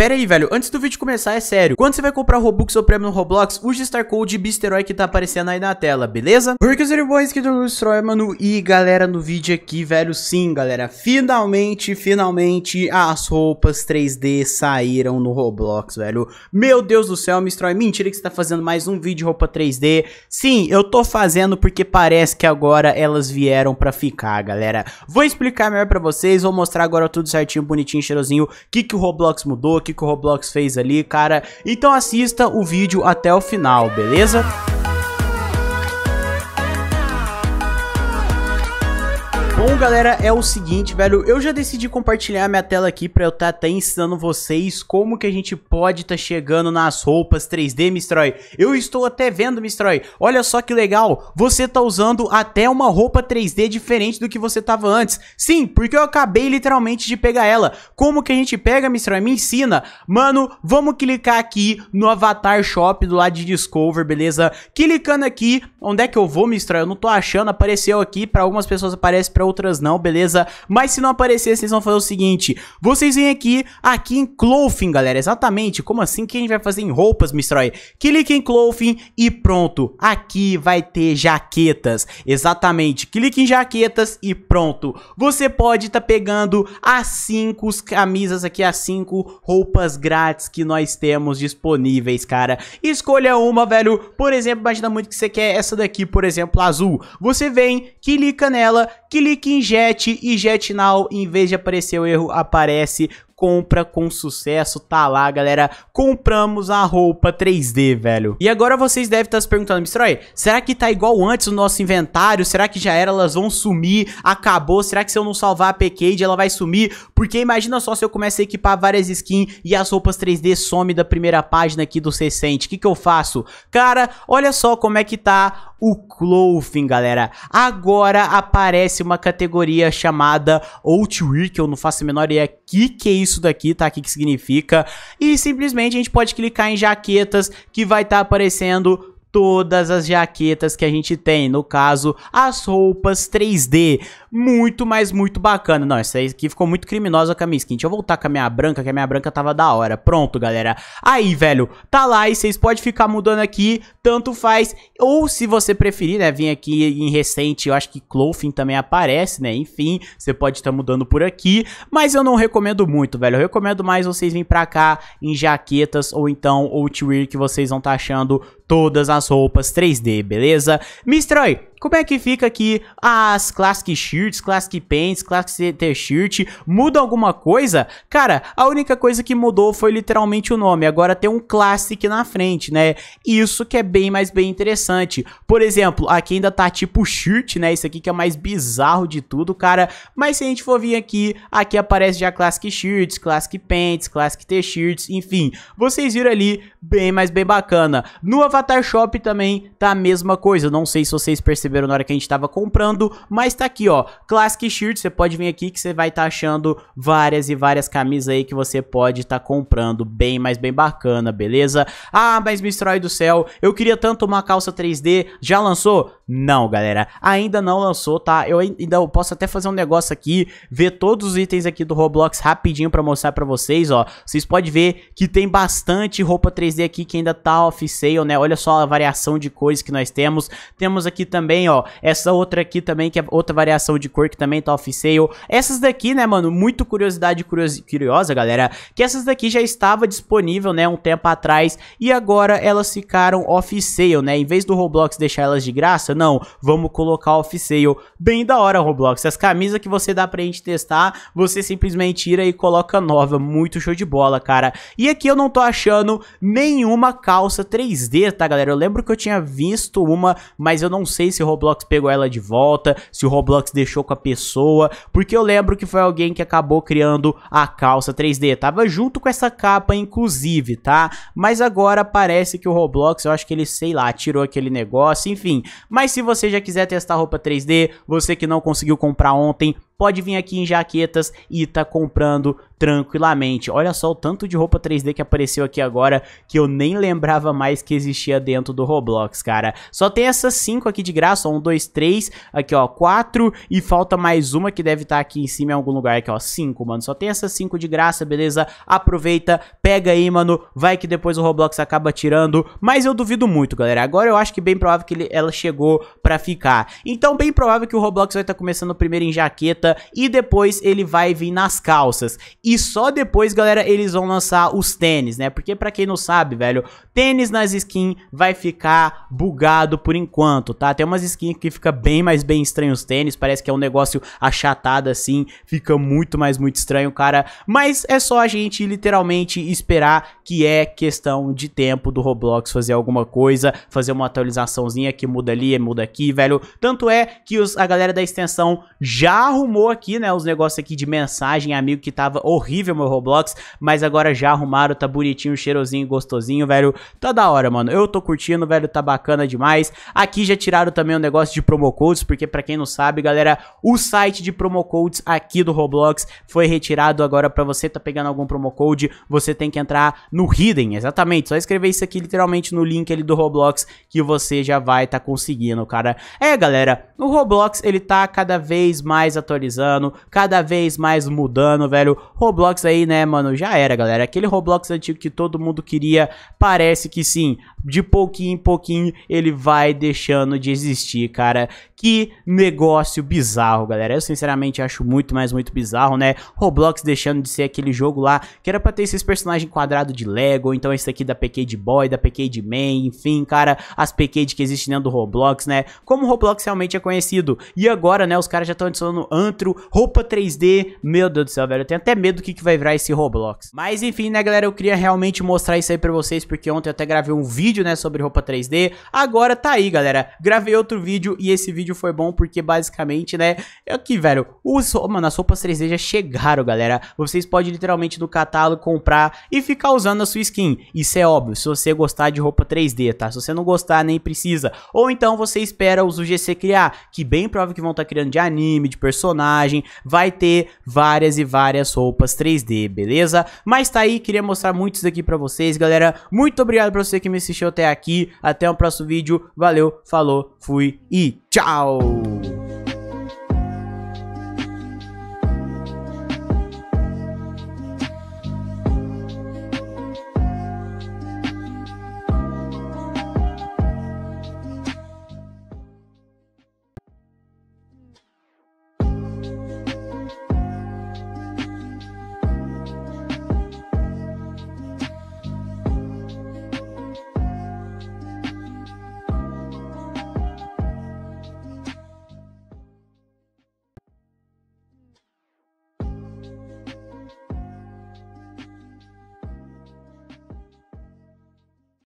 Pera aí, velho, antes do vídeo começar, é sério. Quando você vai comprar Robux ou prêmio no Roblox, use Star Code Bisteroy que tá aparecendo aí na tela, beleza? Porque os boys que do mano, e galera, no vídeo aqui, velho, sim, galera, finalmente, finalmente, as roupas 3D saíram no Roblox, velho. Meu Deus do céu, Mistroy, mentira que você tá fazendo mais um vídeo de roupa 3D. Sim, eu tô fazendo porque parece que agora elas vieram pra ficar, galera. Vou explicar melhor pra vocês, vou mostrar agora tudo certinho, bonitinho, cheirosinho, o que que o Roblox mudou, que o Roblox fez ali, cara. Então assista o vídeo até o final, beleza? Bom, galera, é o seguinte, velho, eu já decidi compartilhar minha tela aqui pra eu estar tá até ensinando vocês como que a gente pode tá chegando nas roupas 3D, Mistroy. Eu estou até vendo, Mistroy, olha só que legal, você tá usando até uma roupa 3D diferente do que você tava antes. Sim, porque eu acabei literalmente de pegar ela. Como que a gente pega, Mistroy? Me ensina. Mano, vamos clicar aqui no Avatar Shop do lado de Discover, beleza? Clicando aqui, onde é que eu vou, Mistroy? Eu não tô achando, apareceu aqui, pra algumas pessoas aparece pra outras não, beleza? Mas se não aparecer, vocês vão fazer o seguinte, vocês vêm aqui, aqui em Clothing, galera, exatamente, como assim que a gente vai fazer em roupas, Mistroy? Clique em Clothing e pronto, aqui vai ter jaquetas, exatamente, clique em jaquetas e pronto. Você pode estar tá pegando as 5 camisas aqui, as 5 roupas grátis que nós temos disponíveis, cara. Escolha uma, velho, por exemplo, imagina muito que você quer essa daqui, por exemplo, azul. Você vem, clica nela, clica clique em Jet e Jet Now, em vez de aparecer o erro, aparece compra com sucesso, tá lá, galera. Compramos a roupa 3D, velho. E agora vocês devem estar se perguntando, Mistroy, será que tá igual antes o nosso inventário? Será que já era? Elas vão sumir? Acabou? Será que se eu não salvar a Pcade, ela vai sumir? Porque imagina só se eu começar a equipar várias skins e as roupas 3D somem da primeira página aqui do recente. O que que eu faço? Cara, olha só como é que tá o clothing, galera. Agora aparece uma categoria chamada Outwear, que eu não faço a menor ideia que que é isso daqui, tá? O que, que significa. E simplesmente a gente pode clicar em jaquetas, que vai estar tá aparecendo todas as jaquetas que a gente tem, no caso, as roupas 3D muito, mas muito bacana. Não, essa aqui ficou muito criminosa com a minha skin. Deixa eu voltar com a minha branca, que a minha branca tava da hora. Pronto, galera. Aí, velho, tá lá e vocês podem ficar mudando aqui, tanto faz. Ou se você preferir, né, vir aqui em recente, eu acho que Clothing também aparece, né, enfim, você pode estar tá mudando por aqui. Mas eu não recomendo muito, velho. Eu recomendo mais vocês virem pra cá em jaquetas ou então outwear que vocês vão estar tá achando todas as roupas 3D, beleza? Me como é que fica aqui as Classic Shirts, Classic Pants, Classic T-Shirt, muda alguma coisa? Cara, a única coisa que mudou foi literalmente o nome, agora tem um Classic na frente, né? Isso que é bem mais bem interessante. Por exemplo, aqui ainda tá tipo shirt, né? Isso aqui que é mais bizarro de tudo, cara. Mas se a gente for vir aqui, aqui aparece já Classic Shirts, Classic Pants, Classic T-Shirts, enfim. Vocês viram ali, bem mais bem bacana. No Avatar Shop também tá a mesma coisa, não sei se vocês perceberam receberam na hora que a gente tava comprando, mas tá aqui, ó, Classic Shirt, você pode vir aqui que você vai estar tá achando várias e várias camisas aí que você pode estar tá comprando, bem, mas bem bacana, beleza? Ah, mas Mistrói do Céu, eu queria tanto uma calça 3D, já lançou? Não, galera, ainda não lançou, tá? Eu ainda posso até fazer um negócio aqui, ver todos os itens aqui do Roblox rapidinho pra mostrar pra vocês, ó. Vocês podem ver que tem bastante roupa 3D aqui que ainda tá off-sale, né? Olha só a variação de cores que nós temos. Temos aqui também ó. Essa outra aqui também, que é outra variação de cor que também tá off-sale. Essas daqui, né, mano, muito curiosidade curios curiosa, galera, que essas daqui já estava disponível, né, um tempo atrás e agora elas ficaram off-sale, né? Em vez do Roblox deixar elas de graça, não, vamos colocar off-sale. Bem da hora, Roblox. As camisas que você dá pra gente testar, você simplesmente tira e coloca nova. Muito show de bola, cara. E aqui eu não tô achando nenhuma calça 3D, tá, galera? Eu lembro que eu tinha visto uma, mas eu não sei se o Roblox pegou ela de volta, se o Roblox deixou com a pessoa, porque eu lembro que foi alguém que acabou criando a calça 3D, tava junto com essa capa inclusive, tá? Mas agora parece que o Roblox, eu acho que ele, sei lá, tirou aquele negócio, enfim. Mas se você já quiser testar roupa 3D, você que não conseguiu comprar ontem, pode vir aqui em Jaquetas e tá comprando tranquilamente. Olha só o tanto de roupa 3D que apareceu aqui agora que eu nem lembrava mais que existia dentro do Roblox, cara. Só tem essas 5 aqui de graça, 1, 2, 3, aqui ó, 4 e falta mais uma que deve estar tá aqui em cima em algum lugar, aqui ó, 5, mano. Só tem essas 5 de graça, beleza? Aproveita, pega aí, mano, vai que depois o Roblox acaba tirando, mas eu duvido muito, galera. Agora eu acho que bem provável que ele, ela chegou pra ficar. Então bem provável que o Roblox vai estar tá começando primeiro em jaqueta, e depois ele vai vir nas calças. E só depois, galera, eles vão lançar os tênis, né? Porque para quem não sabe, velho, tênis nas skins vai ficar bugado por enquanto, tá? Tem umas skins que fica bem mais bem estranho os tênis, parece que é um negócio achatado assim, fica muito mais muito estranho, cara. Mas é só a gente literalmente esperar que é questão de tempo do Roblox fazer alguma coisa, fazer uma atualizaçãozinha que muda ali, muda aqui, velho. Tanto é que os, a galera da extensão já arrumou aqui, né, os negócios aqui de mensagem, amigo, que tava horrível meu Roblox, mas agora já arrumaram, tá bonitinho, cheirosinho, gostosinho, velho. Tá da hora, mano. Eu tô curtindo, velho, tá bacana demais. Aqui já tiraram também o um negócio de promo codes, porque para quem não sabe, galera, o site de promo codes aqui do Roblox foi retirado agora para você tá pegando algum promo code, você tem que entrar no no Hidden, exatamente. Só escrever isso aqui literalmente no link ali do Roblox que você já vai tá conseguindo, cara. É, galera, o Roblox ele tá cada vez mais atualizando, cada vez mais mudando, velho. Roblox aí, né, mano, já era, galera. Aquele Roblox antigo que todo mundo queria, parece que sim, de pouquinho em pouquinho ele vai deixando de existir, cara. Que negócio bizarro, galera. Eu sinceramente acho muito, mas muito bizarro, né? Roblox deixando de ser aquele jogo lá que era pra ter esses personagens quadrados de Lego, então esse aqui da de Boy, da de Man, enfim, cara, as Pecade que existem dentro do Roblox, né? Como o Roblox realmente é conhecido. E agora, né, os caras já estão adicionando antro, roupa 3D. Meu Deus do céu, velho, eu tenho até medo do que, que vai virar esse Roblox. Mas enfim, né, galera, eu queria realmente mostrar isso aí pra vocês, porque ontem eu até gravei um vídeo vídeo, né, sobre roupa 3D. Agora tá aí, galera. Gravei outro vídeo e esse vídeo foi bom porque basicamente, né, aqui, é velho, os, mano, as roupas 3D já chegaram, galera. Vocês podem literalmente no catálogo comprar e ficar usando a sua skin. Isso é óbvio, se você gostar de roupa 3D, tá? Se você não gostar, nem precisa. Ou então você espera os UGC criar, que bem provável que vão estar tá criando de anime, de personagem, vai ter várias e várias roupas 3D, beleza? Mas tá aí, queria mostrar muitos aqui pra vocês, galera. Muito obrigado pra você que me assistiu assistiu até aqui. Até o próximo vídeo. Valeu, falou, fui e tchau!